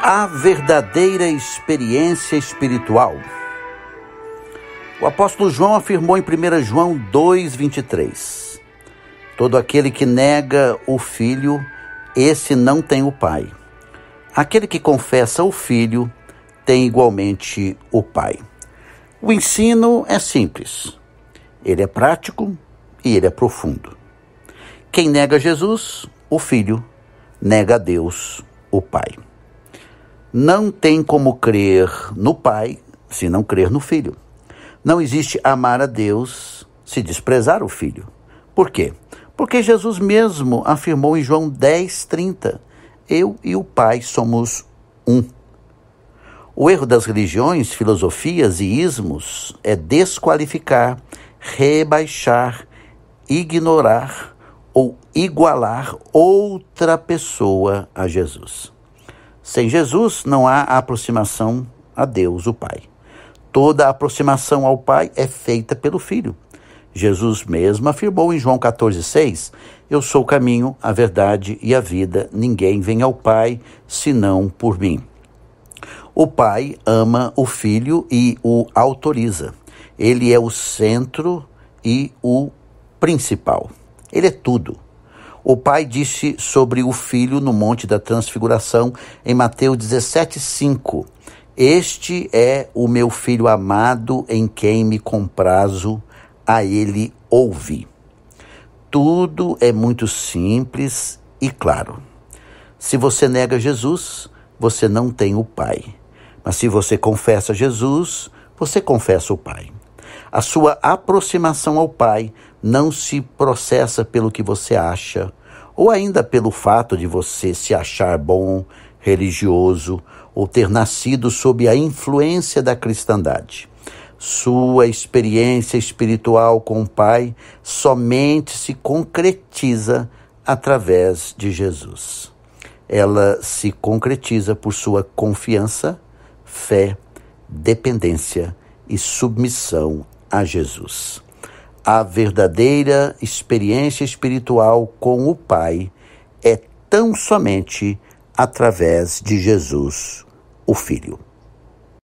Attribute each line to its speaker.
Speaker 1: A verdadeira experiência espiritual. O apóstolo João afirmou em 1 João 2:23: Todo aquele que nega o filho, esse não tem o pai. Aquele que confessa o filho tem igualmente o pai. O ensino é simples. Ele é prático e ele é profundo. Quem nega Jesus, o filho, nega a Deus, o pai não tem como crer no Pai se não crer no Filho. Não existe amar a Deus se desprezar o Filho. Por quê? Porque Jesus mesmo afirmou em João 10:30, eu e o Pai somos um. O erro das religiões, filosofias e ismos é desqualificar, rebaixar, ignorar ou igualar outra pessoa a Jesus. Sem Jesus não há aproximação a Deus, o Pai. Toda aproximação ao Pai é feita pelo Filho. Jesus mesmo afirmou em João 14,6: Eu sou o caminho, a verdade e a vida, ninguém vem ao Pai senão por mim. O Pai ama o Filho e o autoriza. Ele é o centro e o principal. Ele é tudo. O Pai disse sobre o Filho no Monte da Transfiguração, em Mateus 17,5: Este é o meu filho amado em quem me comprazo, a ele ouve. Tudo é muito simples e claro. Se você nega Jesus, você não tem o Pai. Mas se você confessa Jesus, você confessa o Pai. A sua aproximação ao Pai não se processa pelo que você acha, ou ainda pelo fato de você se achar bom, religioso ou ter nascido sob a influência da cristandade. Sua experiência espiritual com o Pai somente se concretiza através de Jesus. Ela se concretiza por sua confiança, fé, dependência e submissão a Jesus. A verdadeira experiência espiritual com o Pai é tão somente através de Jesus, o Filho.